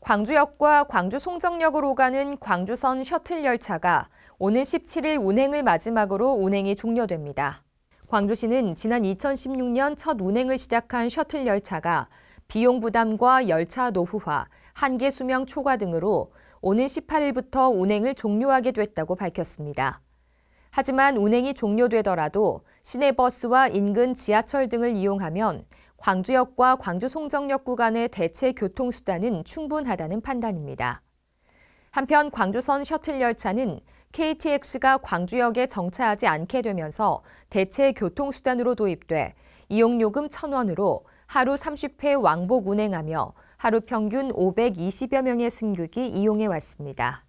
광주역과 광주 송정역으로 가는 광주선 셔틀 열차가 오는 17일 운행을 마지막으로 운행이 종료됩니다. 광주시는 지난 2016년 첫 운행을 시작한 셔틀 열차가 비용 부담과 열차 노후화, 한계 수명 초과 등으로 오는 18일부터 운행을 종료하게 됐다고 밝혔습니다. 하지만 운행이 종료되더라도 시내버스와 인근 지하철 등을 이용하면 광주역과 광주 송정역 구간의 대체 교통수단은 충분하다는 판단입니다. 한편 광주선 셔틀 열차는 KTX가 광주역에 정차하지 않게 되면서 대체 교통수단으로 도입돼 이용요금 1,000원으로 하루 30회 왕복 운행하며 하루 평균 520여 명의 승객이 이용해 왔습니다.